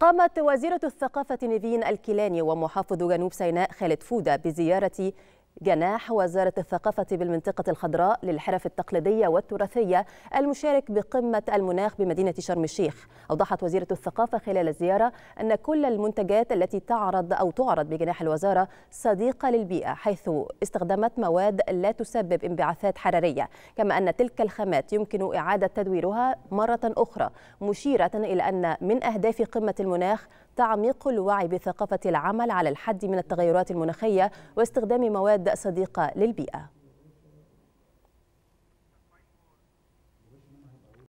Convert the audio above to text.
قامت وزيرة الثقافة نيفين الكيلاني ومحافظ جنوب سيناء خالد فودة بزيارة جناح وزارة الثقافة بالمنطقة الخضراء للحرف التقليدية والتراثية المشارك بقمة المناخ بمدينة شرم الشيخ أوضحت وزيرة الثقافة خلال الزيارة أن كل المنتجات التي تعرض أو تعرض بجناح الوزارة صديقة للبيئة حيث استخدمت مواد لا تسبب انبعاثات حرارية كما أن تلك الخامات يمكن إعادة تدويرها مرة أخرى مشيرة إلى أن من أهداف قمة المناخ تعميق الوعي بثقافة العمل على الحد من التغيرات المناخية واستخدام مواد صديقة للبيئة